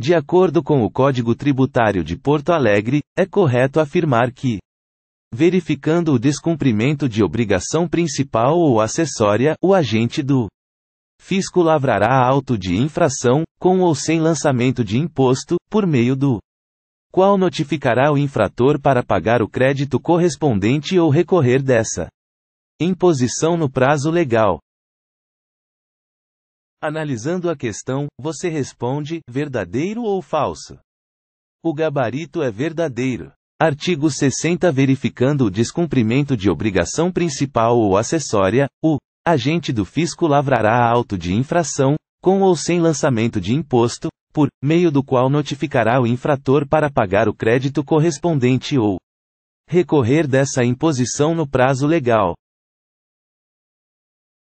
De acordo com o Código Tributário de Porto Alegre, é correto afirmar que, verificando o descumprimento de obrigação principal ou acessória, o agente do fisco lavrará auto de infração, com ou sem lançamento de imposto, por meio do qual notificará o infrator para pagar o crédito correspondente ou recorrer dessa imposição no prazo legal. Analisando a questão, você responde: verdadeiro ou falso? O gabarito é verdadeiro. Artigo 60 Verificando o descumprimento de obrigação principal ou acessória, o agente do fisco lavrará auto de infração, com ou sem lançamento de imposto, por meio do qual notificará o infrator para pagar o crédito correspondente ou recorrer dessa imposição no prazo legal.